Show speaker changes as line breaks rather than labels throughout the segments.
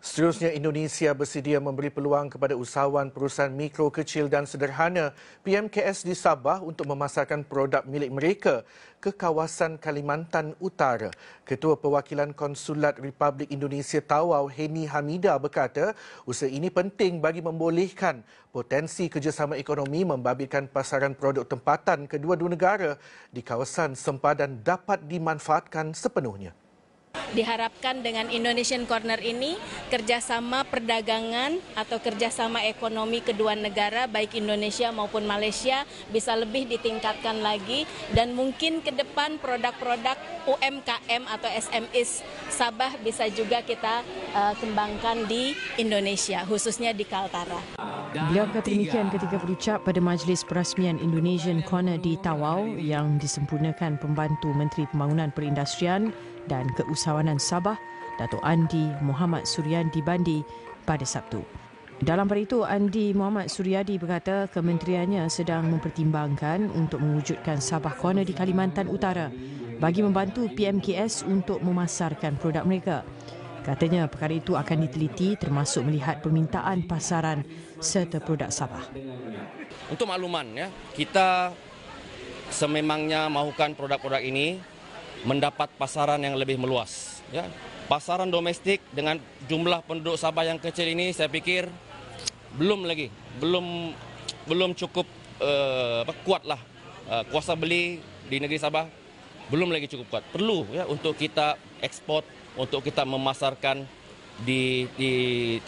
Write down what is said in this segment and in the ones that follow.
Seterusnya, Indonesia bersedia memberi peluang kepada usahawan perusahaan mikro kecil dan sederhana PMKS di Sabah untuk memasarkan produk milik mereka ke kawasan Kalimantan Utara. Ketua Perwakilan Konsulat Republik Indonesia Tawau, Heni Hamida berkata, usaha ini penting bagi membolehkan potensi kerjasama ekonomi membabitkan pasaran produk tempatan kedua-dua negara di kawasan sempadan dapat dimanfaatkan sepenuhnya
diharapkan dengan Indonesian Corner ini kerjasama perdagangan atau kerjasama ekonomi kedua negara baik Indonesia maupun Malaysia bisa lebih ditingkatkan lagi dan mungkin ke depan produk-produk UMKM atau SMEs Sabah bisa juga kita uh, kembangkan di Indonesia khususnya di Kaltara.
Beliau kata demikian ketika berucap pada majlis perasmian Indonesian Corner di Tawau yang disempurnakan pembantu Menteri Pembangunan Perindustrian dan Keusahawanan Sabah, Datuk Andi Muhammad Suryandi Bandi pada Sabtu. Dalam hari itu, Andi Muhammad Suryadi berkata kementeriannya sedang mempertimbangkan untuk mewujudkan Sabah Corner di Kalimantan Utara bagi membantu PMKS untuk memasarkan produk mereka. Katanya perkara itu akan diteliti termasuk melihat permintaan pasaran serta produk Sabah.
Untuk makluman, ya, kita sememangnya mahukan produk-produk ini mendapat pasaran yang lebih meluas. Ya. Pasaran domestik dengan jumlah penduduk Sabah yang kecil ini saya pikir belum lagi, belum belum cukup uh, lah uh, kuasa beli di negeri Sabah belum lagi cukup kuat. Perlu ya untuk kita ekspor, untuk kita memasarkan di di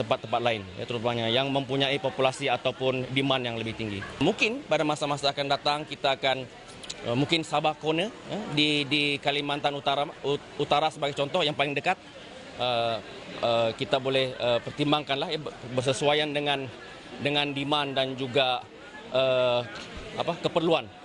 tempat-tempat lain ya terutamanya yang mempunyai populasi ataupun demand yang lebih tinggi. Mungkin pada masa-masa akan datang kita akan Eh, mungkin Sabah Kona eh, di di Kalimantan Utara Utara sebagai contoh yang paling dekat eh, kita boleh pertimbangkanlah bersesuaian dengan dengan demand dan juga apa keperluan